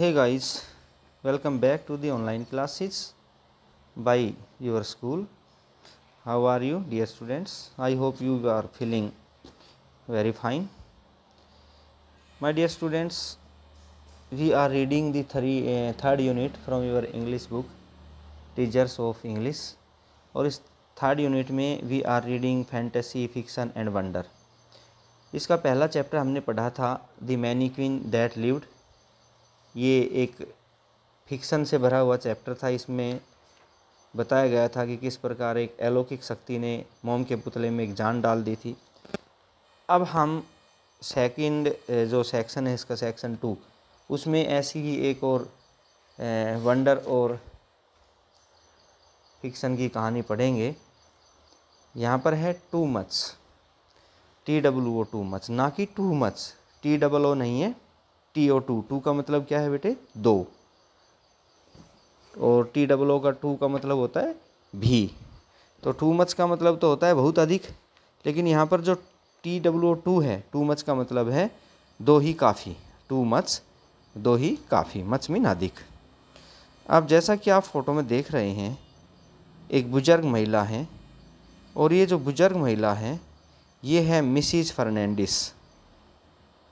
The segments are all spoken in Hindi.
hey guys welcome back to the online classes by your school how are you dear students i hope you are feeling very fine my dear students we are reading the three, uh, third unit from your english book teachers of english और इस थर्ड यूनिट में we are reading fantasy fiction and wonder इसका पहला चैप्टर हमने पढ़ा था द मैनिक्विन दैट लिव्ड ये एक फिक्सन से भरा हुआ चैप्टर था इसमें बताया गया था कि किस प्रकार एक अलौकिक शक्ति ने मोम के पुतले में एक जान डाल दी थी अब हम सेकंड जो सेक्शन है इसका सेक्शन टू उसमें ऐसी ही एक और वंडर और फिक्सन की कहानी पढ़ेंगे यहाँ पर है two much T W O two much ना कि too much T double O नहीं है टी ओ टू टू का मतलब क्या है बेटे दो और टी डबल ओ का टू का मतलब होता है भी तो टू मच का मतलब तो होता है बहुत अधिक लेकिन यहाँ पर जो टी डब्लू टू है टू मच का मतलब है दो ही काफ़ी टू मच दो ही काफ़ी मच मीन अधिक अब जैसा कि आप फोटो में देख रहे हैं एक बुजुर्ग महिला है और ये जो बुजुर्ग महिला है ये है मिसिज फर्नैंडिस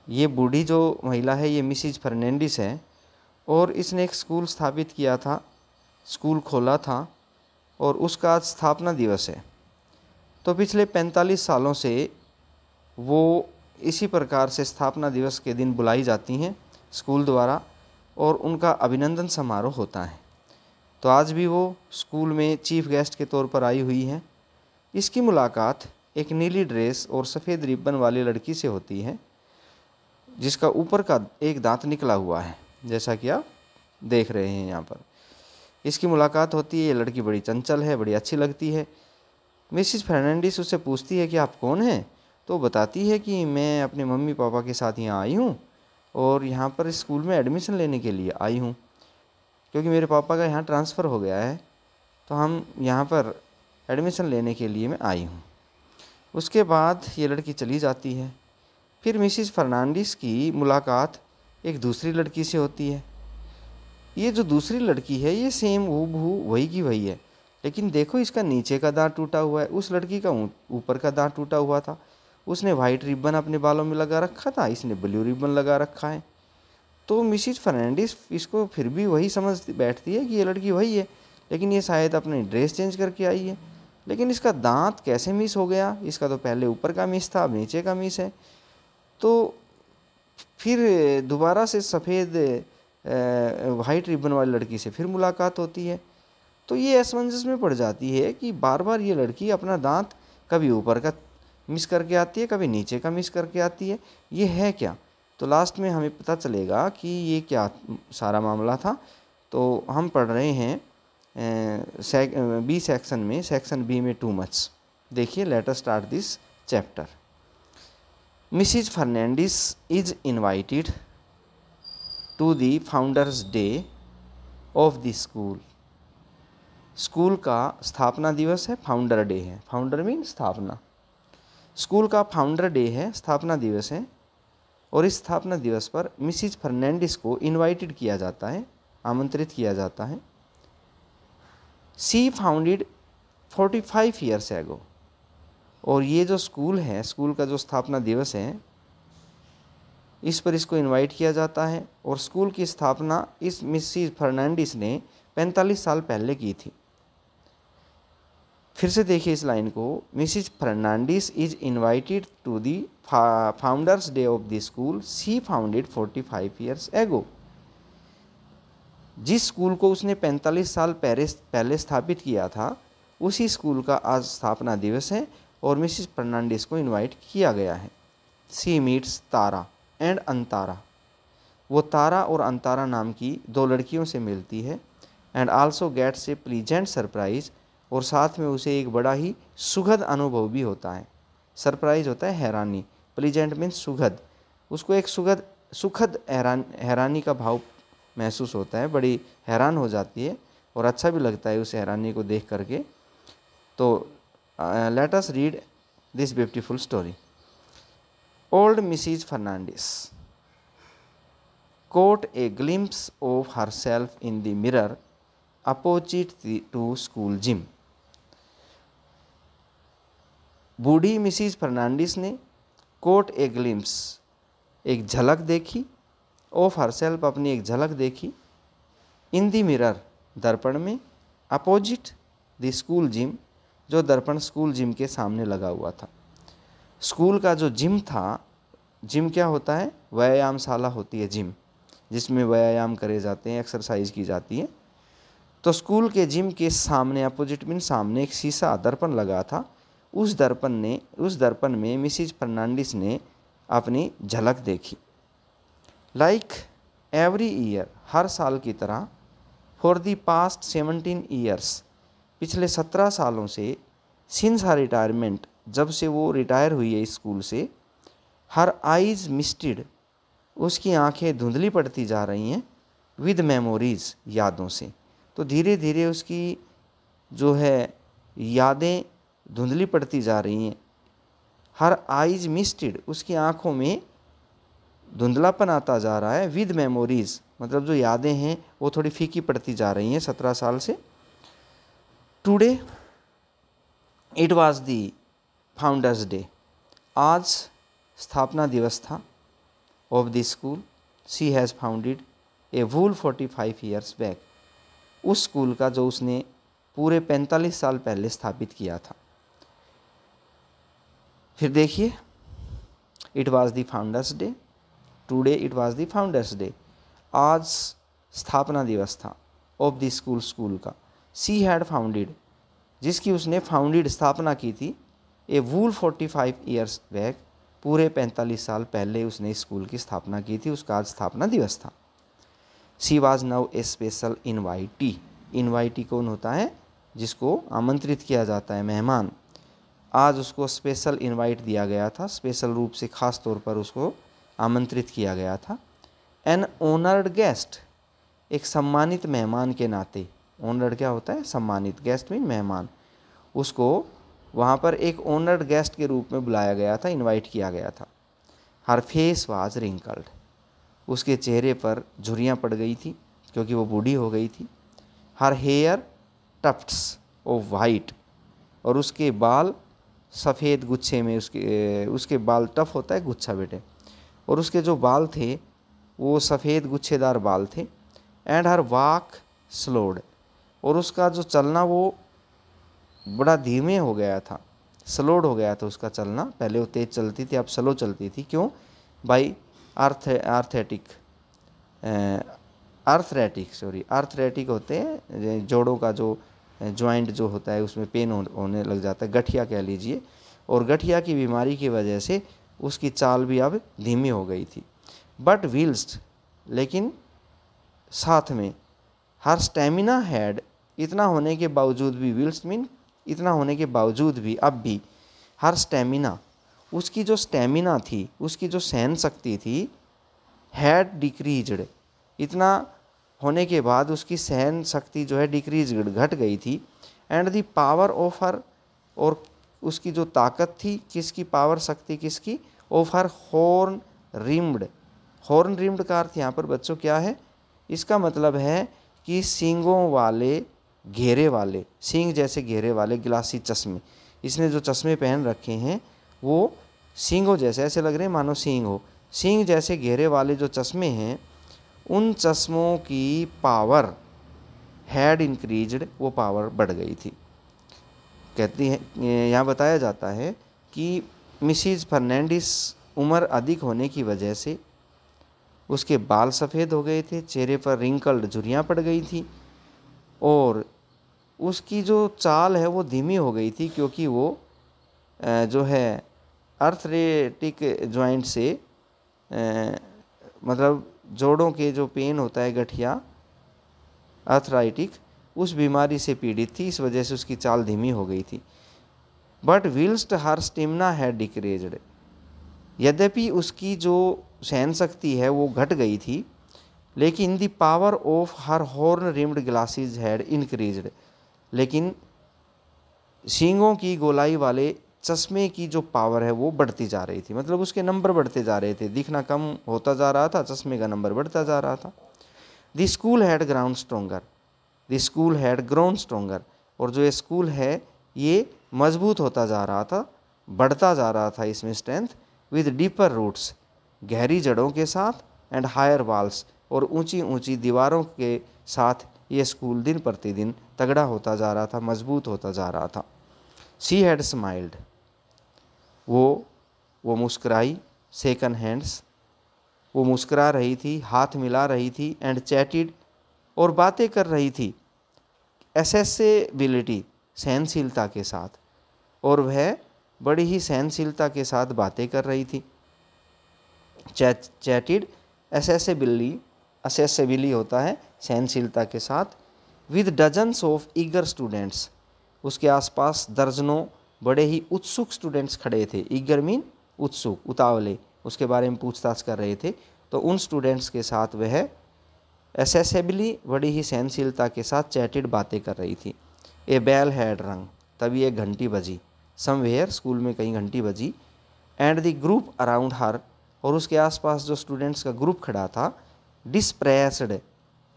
ये बूढ़ी जो महिला है ये मिसिज फर्नेंडिस है और इसने एक स्कूल स्थापित किया था स्कूल खोला था और उसका आज स्थापना दिवस है तो पिछले 45 सालों से वो इसी प्रकार से स्थापना दिवस के दिन बुलाई जाती हैं स्कूल द्वारा और उनका अभिनंदन समारोह होता है तो आज भी वो स्कूल में चीफ गेस्ट के तौर पर आई हुई हैं इसकी मुलाकात एक नीली ड्रेस और सफ़ेद रिबन वाली लड़की से होती है जिसका ऊपर का एक दांत निकला हुआ है जैसा कि आप देख रहे हैं यहाँ पर इसकी मुलाकात होती है ये लड़की बड़ी चंचल है बड़ी अच्छी लगती है मिसिस फर्नांडिस उससे पूछती है कि आप कौन हैं तो बताती है कि मैं अपने मम्मी पापा के साथ यहाँ आई हूँ और यहाँ पर स्कूल में एडमिशन लेने के लिए आई हूँ क्योंकि मेरे पापा का यहाँ ट्रांसफ़र हो गया है तो हम यहाँ पर एडमिशन लेने के लिए मैं आई हूँ उसके बाद ये लड़की चली जाती है फिर मिसिस फर्नांडिस की मुलाकात एक दूसरी लड़की से होती है ये जो दूसरी लड़की है ये सेम वो भू वही की वही है लेकिन देखो इसका नीचे का दांत टूटा हुआ है उस लड़की का ऊपर का दांत टूटा हुआ था उसने वाइट रिबन अपने बालों में लगा रखा था इसने ब्लू रिबन लगा रखा है तो मिसिज फर्नांडिस इसको फिर भी वही समझ बैठती है कि ये लड़की वही है लेकिन ये शायद अपनी ड्रेस चेंज करके आई है लेकिन इसका दांत कैसे मिस हो गया इसका तो पहले ऊपर का मिस था अब नीचे का मिस है तो फिर दोबारा से सफ़ेद वाइट रिबन वाली लड़की से फिर मुलाकात होती है तो ये असमंजस में पड़ जाती है कि बार बार ये लड़की अपना दांत कभी ऊपर का मिस करके आती है कभी नीचे का मिस करके आती है ये है क्या तो लास्ट में हमें पता चलेगा कि ये क्या सारा मामला था तो हम पढ़ रहे हैं बी सेक्शन में सेक्शन बी में टू मच देखिए later start this chapter Mrs Fernandes is invited to the founders day of the school school का स्थापना दिवस है फाउंडर डे है फाउंडर मीन स्थापना स्कूल का फाउंडर डे है स्थापना दिवस है और इस स्थापना दिवस पर मिसिज फर्नैंडिस को इनवाइटेड किया जाता है आमंत्रित किया जाता है she founded forty five years ago और ये जो स्कूल है स्कूल का जो स्थापना दिवस है इस पर इसको इनवाइट किया जाता है और स्कूल की स्थापना इस मिसिस फर्नांडिस ने 45 साल पहले की थी फिर से देखिए इस लाइन को Mrs Fernandes is invited to the founders day of the school she founded 45 years ago जिस स्कूल को उसने 45 साल पहले पहले स्थापित किया था उसी स्कूल का आज स्थापना दिवस है और मिसिस फर्नांडिस को इनवाइट किया गया है she meets Tara and Antara वो तारा और अंतारा नाम की दो लड़कियों से मिलती है and also gets a pleasant surprise और साथ में उसे एक बड़ा ही सुखद अनुभव भी होता है सरप्राइज़ होता है हैरानी प्लीजेंट मीन्स सुखद उसको एक सुखद सुखद हैरान हैरानी का भाव महसूस होता है बड़ी हैरान हो जाती है और अच्छा भी लगता है उस हैरानी को देख करके तो uh, let us read this beautiful story old mrs fernandez caught a glimpse of herself in the mirror opposite the, to school gym बूढ़ी मिसिस फर्नांडिस ने कोट ए ग्लिम्स एक झलक देखी ऑफ हरसेल्फ अपनी एक झलक देखी इन दी मिरर दर्पण में अपोजिट द स्कूल जिम जो दर्पण स्कूल जिम के सामने लगा हुआ था स्कूल का जो जिम था जिम क्या होता है व्यायामशाला होती है जिम जिसमें व्यायाम करे जाते हैं एक्सरसाइज की जाती है तो स्कूल के जिम के सामने अपोजिट मीन सामने एक शीशा दर्पण लगा था उस दर्पण ने उस दर्पण में मिसिज फर्नांडिस ने अपनी झलक देखी लाइक एवरी ईयर हर साल की तरह for the past seventeen years पिछले सत्रह सालों से सिंस हर रिटायरमेंट जब से वो रिटायर हुई है स्कूल से हर आइज मिस्टिड उसकी आंखें धुंधली पड़ती जा रही हैं विद मेमोरीज़ यादों से तो धीरे धीरे उसकी जो है यादें धुंधली पड़ती जा रही हैं हर आइज मिस्टिड उसकी आंखों में धुंधलापन आता जा रहा है विद मेमोरीज़ मतलब जो यादें हैं वो थोड़ी फीकी पड़ती जा रही हैं सत्रह साल से today it was the founders day आज स्थापना दिवस था of the school she has founded a whole forty five years back उस स्कूल का जो उसने पूरे पैंतालीस साल पहले स्थापित किया था फिर देखिए it was the founders day today it was the founders day आज स्थापना दिवस था ऑफ द स्कूल स्कूल का सी हैड फाउंडेड जिसकी उसने फाउंडेड स्थापना की थी a whole forty five years back पूरे पैंतालीस साल पहले उसने स्कूल की स्थापना की थी उसका आज स्थापना दिवस था she was now a special invitee invitee कौन होता है जिसको आमंत्रित किया जाता है मेहमान आज उसको स्पेशल इनवाइट दिया गया था स्पेशल रूप से खास तौर पर उसको आमंत्रित किया गया था एन ओनर्ड गेस्ट एक सम्मानित मेहमान के नाते ओनर क्या होता है सम्मानित गेस्ट मीन मेहमान उसको वहाँ पर एक ओनर गेस्ट के रूप में बुलाया गया था इनवाइट किया गया था हर फेस वाज रिंकल्ड उसके चेहरे पर झुरियाँ पड़ गई थी क्योंकि वो बूढ़ी हो गई थी हर हेयर टफ्ट्स ओ वाइट और उसके बाल सफ़ेद गुच्छे में उसके उसके बाल टफ होता है गुच्छा बेटे और उसके जो बाल थे वो सफ़ेद गुच्छेदार बाल थे एंड हर वाक स्लोड और उसका जो चलना वो बड़ा धीमे हो गया था स्लोड हो गया था उसका चलना पहले वो तेज़ चलती थी अब स्लो चलती थी क्यों बाई आर्थ आर्थेटिक आर्थरेटिक सॉरी आर्थरेटिक होते हैं जोड़ों का जो जॉइंट जो होता है उसमें पेन होने लग जाता है गठिया कह लीजिए और गठिया की बीमारी की वजह से उसकी चाल भी अब धीमी हो गई थी बट व्हील्स लेकिन साथ में हर स्टेमिना हैड इतना होने के बावजूद भी विल्स मीन इतना होने के बावजूद भी अब भी हर स्टेमिना उसकी जो स्टेमिना थी उसकी जो सहन शक्ति थी हैड डिक्रीज इतना होने के बाद उसकी सहन शक्ति जो है डिक्रीज घट गई थी and the power of her और उसकी जो ताकत थी किसकी पावर शक्ति किसकी of her horn rimmed horn rimmed का अर्थ यहाँ पर बच्चों क्या है इसका मतलब है कि सींगों वाले घेरे वाले सींग जैसे घेरे वाले गिलासी चश्मे इसने जो चश्मे पहन रखे हैं वो सींगों जैसे ऐसे लग रहे हैं मानो सींग हो सींग जैसे घेरे वाले जो चश्मे हैं उन चश्मों की पावर हैड इंक्रीज्ड वो पावर बढ़ गई थी कहती है यहाँ बताया जाता है कि मिसिज फर्नैंडिस उम्र अधिक होने की वजह से उसके बाल सफ़ेद हो गए थे चेहरे पर रिंकल्ड झुरियाँ पड़ गई थी और उसकी जो चाल है वो धीमी हो गई थी क्योंकि वो जो है अर्थरेटिक जॉइंट से मतलब जोड़ों के जो पेन होता है गठिया अर्थराइटिक उस बीमारी से पीड़ित थी इस वजह से उसकी चाल धीमी हो गई थी बट विल्स्ट हर स्टेमिना है डिक्रेज यद्यपि उसकी जो सहन शक्ति है वो घट गई थी लेकिन the power of her horn rimmed glasses had increased लेकिन सींगों की गोलाई वाले चश्मे की जो पावर है वो बढ़ती जा रही थी मतलब उसके नंबर बढ़ते जा रहे थे दिखना कम होता जा रहा था चश्मे का नंबर बढ़ता जा रहा था the school had grown stronger the school had grown stronger और जो ये स्कूल है ये मजबूत होता जा रहा था बढ़ता जा रहा था इसमें स्ट्रेंथ विद डीपर रूट्स गहरी जड़ों के साथ एंड हायर वाल्स और ऊंची ऊंची दीवारों के साथ ये स्कूल दिन प्रतिदिन तगड़ा होता जा रहा था मजबूत होता जा रहा था सी हैड स्माइल्ड वो वो मुस्कराई सेकंड हैंड्स वो मुस्करा रही थी हाथ मिला रही थी एंड चैटिड और बातें कर रही थी एसेसेबिलिटी सहनशीलता के साथ और वह बड़ी ही सहनशीलता के साथ बातें कर रही थी चैटेड एसेसेबिली असेसेबिली होता है सहनशीलता के साथ with dozens of eager students उसके आसपास दर्जनों बड़े ही उत्सुक स्टूडेंट्स खड़े थे ईगर मीन उत्सुक उतावले उसके बारे में पूछताछ कर रहे थे तो उन स्टूडेंट्स के साथ वह एसेसेबली बड़ी ही सहनशीलता के साथ चैटेड बातें कर रही थी ए बैल हैड रंग तभी एक घंटी बजी समवेयर स्कूल में कहीं घंटी बजी and the group around her और उसके आसपास जो स्टूडेंट्स का ग्रुप खड़ा था डिस्प्रेसड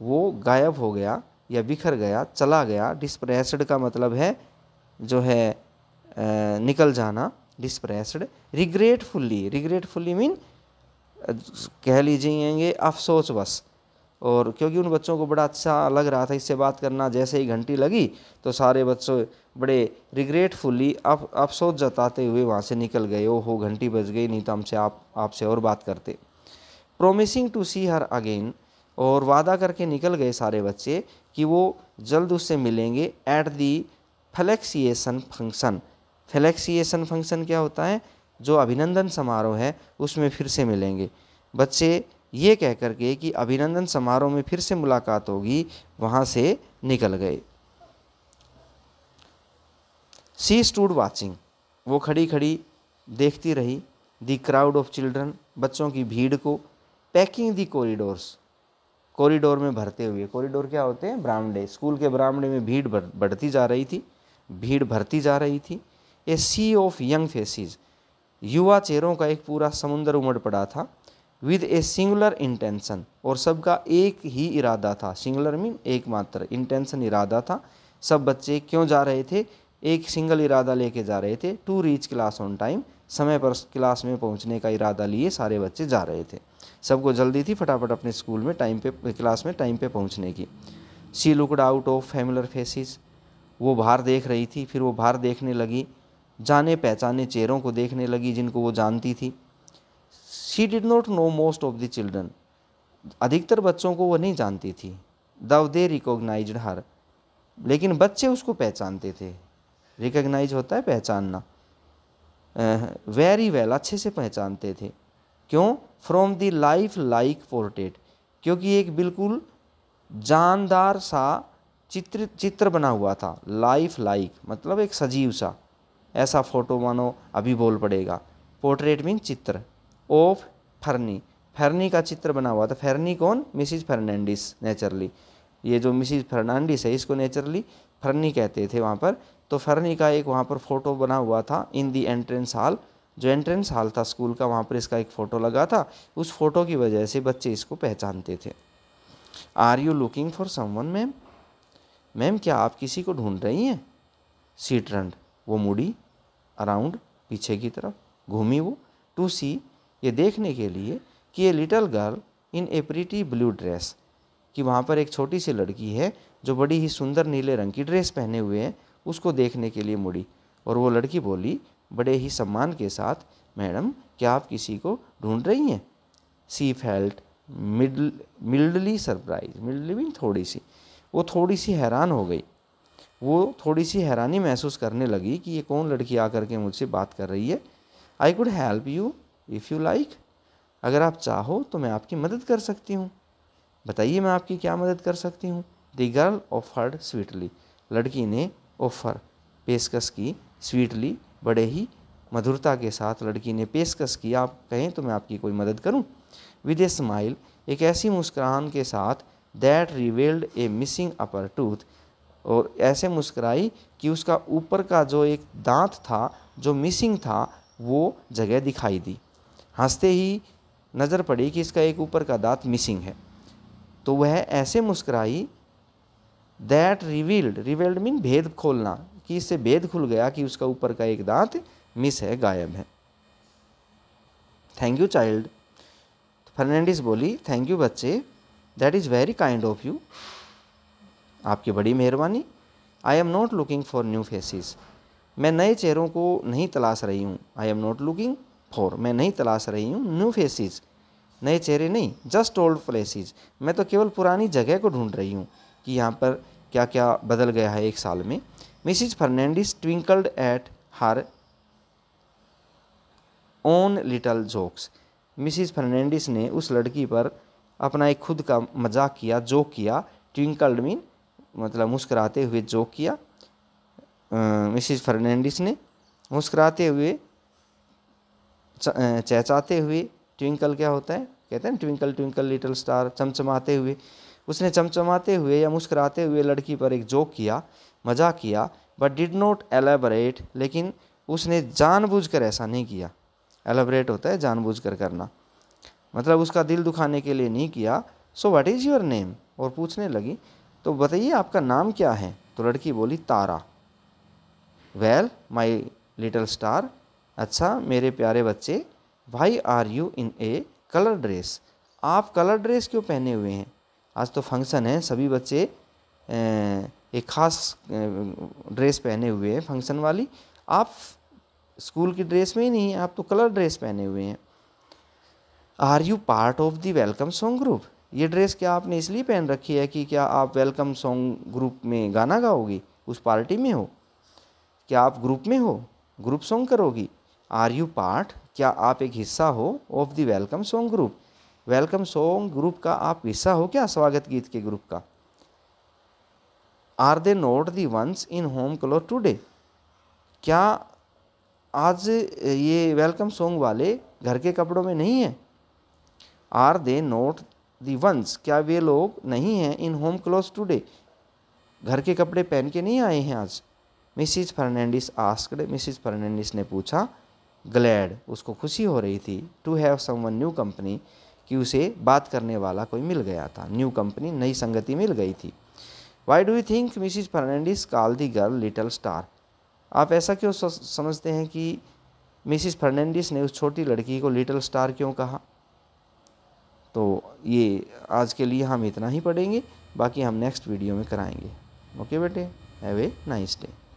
वो गायब हो गया या बिखर गया चला गया डिस्प्रेसड का मतलब है जो है निकल जाना डिस्प्रेसड रिग्रेटफुली रिग्रेटफुली मीन कह लीजिएंगे अफसोस बस और क्योंकि उन बच्चों को बड़ा अच्छा लग रहा था इससे बात करना जैसे ही घंटी लगी तो सारे बच्चों बड़े रिग्रेटफुली अप अफसोस जताते हुए वहाँ से निकल गए ओ हो घंटी बज गई नहीं तो हमसे आप आपसे और बात करते promising to see her again और वादा करके निकल गए सारे बच्चे कि वो जल्द उससे मिलेंगे at the felicitation function felicitation function क्या होता है जो अभिनंदन समारोह है उसमें फिर से मिलेंगे बच्चे ये कह कर के कि अभिनंदन समारोह में फिर से मुलाकात होगी वहाँ से निकल गए सी स्टूड वाचिंग वो खड़ी खड़ी देखती रही दी क्राउड ऑफ चिल्ड्रन बच्चों की भीड़ को पैकिंग दी कॉरिडोर्स कॉरिडोर में भरते हुए कॉरिडोर क्या होते हैं ब्रामडे स्कूल के ब्रामडे में भीड़ बढ़ती जा रही थी भीड़ भरती जा रही थी a sea of young faces युवा चेहरों का एक पूरा समुंदर उमड़ पड़ा था विद ए सिंगुलर इंटेंशन और सबका एक ही इरादा था सिंगुलर मीन एकमात्र इंटेंशन इरादा था सब बच्चे क्यों जा रहे थे एक सिंगल इरादा लेके जा रहे थे to reach class on time समय पर क्लास में पहुंचने का इरादा लिए सारे बच्चे जा रहे थे सबको जल्दी थी फटाफट अपने स्कूल में टाइम पे क्लास में टाइम पे पहुंचने की she looked out of familiar faces वो बाहर देख रही थी फिर वो बाहर देखने लगी जाने पहचाने चेहरों को देखने लगी जिनको वो जानती थी she did not know most of the children अधिकतर बच्चों को वो नहीं जानती थी दव दे रिकोगनाइज हर लेकिन बच्चे उसको पहचानते थे रिकोगनाइज होता है पहचानना वेरी uh, वेल well, अच्छे से पहचानते थे क्यों from the life like portrait क्योंकि एक बिल्कुल जानदार सा चित्र चित्र बना हुआ था लाइफ लाइक मतलब एक सजीव सा ऐसा फोटो मानो अभी बोल पड़ेगा पोर्ट्रेट मीन चित्र ऑफ फर्नी फर्नी का चित्र बना हुआ था फर्नी कौन मिसिज फर्नांडिस नेचरली ये जो मिसिज फर्नांडिस है इसको नेचरली फर्नी कहते थे वहाँ पर तो फर्नी का एक वहाँ पर फ़ोटो बना हुआ था इन दी एंट्रेंस हॉल जो एंट्रेंस हॉल था स्कूल का वहाँ पर इसका एक फ़ोटो लगा था उस फोटो की वजह से बच्चे इसको पहचानते थे are you looking for someone ma'am ma'am क्या आप किसी को ढूंढ रही हैं सीट रंड वो मुड़ी अराउंड पीछे की तरफ घूमी वो टू सी ये देखने के लिए कि ये little girl in a pretty blue dress कि वहाँ पर एक छोटी सी लड़की है जो बड़ी ही सुंदर नीले रंग की ड्रेस पहने हुए हैं उसको देखने के लिए मुड़ी और वो लड़की बोली बड़े ही सम्मान के साथ मैडम क्या आप किसी को ढूंढ रही हैं she felt middle mildly surprised mildly mean थोड़ी सी वो थोड़ी सी हैरान हो गई वो थोड़ी सी हैरानी महसूस करने लगी कि ये कौन लड़की आकर के मुझसे बात कर रही है I could help you if you like अगर आप चाहो तो मैं आपकी मदद कर सकती हूँ बताइए मैं आपकी क्या मदद कर सकती हूँ दी गर्ल ऑफर्ड स्वीटली लड़की ने ऑफर पेशकश की स्वीटली बड़े ही मधुरता के साथ लड़की ने पेशकश की आप कहें तो मैं आपकी कोई मदद करूं विद ए स्माइल एक ऐसी मुस्कुराहन के साथ that revealed a missing upper tooth और ऐसे मुस्कुराई कि उसका ऊपर का जो एक दांत था जो मिसिंग था वो जगह दिखाई दी हंसते ही नज़र पड़ी कि इसका एक ऊपर का दांत मिसिंग है तो वह ऐसे मुस्कराई दैट रिवील्ड रिवील्ड मीन भेद खोलना कि इससे भेद खुल गया कि उसका ऊपर का एक दांत मिस है गायब है थैंक यू चाइल्ड फर्नांडिस बोली थैंक यू बच्चे that is very kind of you आपकी बड़ी मेहरबानी I am not looking for new faces मैं नए चेहरों को नहीं तलाश रही हूँ I am not looking for मैं नहीं तलाश रही हूँ न्यू फेसिस नए चेहरे नहीं जस्ट ओल्ड प्लेसिस मैं तो केवल पुरानी जगह को ढूंढ रही हूँ कि यहाँ पर क्या क्या बदल गया है एक साल में Mrs Fernandes twinkled at her own little jokes Mrs Fernandes ने उस लड़की पर अपना एक खुद का मजाक किया जोक किया ट्विंकल्ड मीन मतलब मुस्कराते हुए जोक किया मिसिज फर्नैंडिस ने मुस्कराते हुए चहचाते हुए ट्विंकल क्या होता है कहते हैं ट्विंकल ट्विंकल लिटिल स्टार चमचमाते हुए उसने चमचमाते हुए या मुस्कराते हुए लड़की पर एक जोक किया मजाक किया बट डिड नॉट एलेबरेट लेकिन उसने जानबूझकर ऐसा नहीं किया एलेबरेट होता है जानबूझकर करना मतलब उसका दिल दुखाने के लिए नहीं किया so what is your name और पूछने लगी तो बताइए आपका नाम क्या है तो लड़की बोली Tara well my little star अच्छा मेरे प्यारे बच्चे भाई are you in a colour dress आप कलर ड्रेस क्यों पहने हुए हैं आज तो फंक्शन है सभी बच्चे एक ख़ास ड्रेस पहने हुए हैं फंक्शन वाली आप स्कूल की ड्रेस में ही नहीं आप तो कलर ड्रेस पहने हुए हैं are you part of the welcome song group ये ड्रेस क्या आपने इसलिए पहन रखी है कि क्या आप वेलकम सॉन्ग ग्रुप में गाना गाओगी उस पार्टी में हो क्या आप ग्रुप में हो ग्रुप सॉन्ग करोगी आर यू पार्ट क्या आप एक हिस्सा हो of the welcome song group welcome song group का आप हिस्सा हो क्या स्वागत गीत के ग्रुप का are they not the ones in home colour today क्या आज ये वेलकम सॉन्ग वाले घर के कपड़ों में नहीं है are they not the ones क्या वे लोग नहीं हैं इन होम क्लोथ टूडे घर के कपड़े पहन के नहीं आए हैं आज Mrs Fernandes asked Mrs Fernandes ने पूछा ग्लैड उसको खुशी हो रही थी to have someone new company कि उसे बात करने वाला कोई मिल गया था न्यू कंपनी नई संगति मिल गई थी why do you think Mrs Fernandes call the girl little star आप ऐसा क्यों समझते हैं कि मिसिस फर्नांडिस ने उस छोटी लड़की को लिटल स्टार क्यों कहा तो ये आज के लिए हम इतना ही पढ़ेंगे बाकी हम नेक्स्ट वीडियो में कराएंगे ओके बेटे हैव ए नाइस डे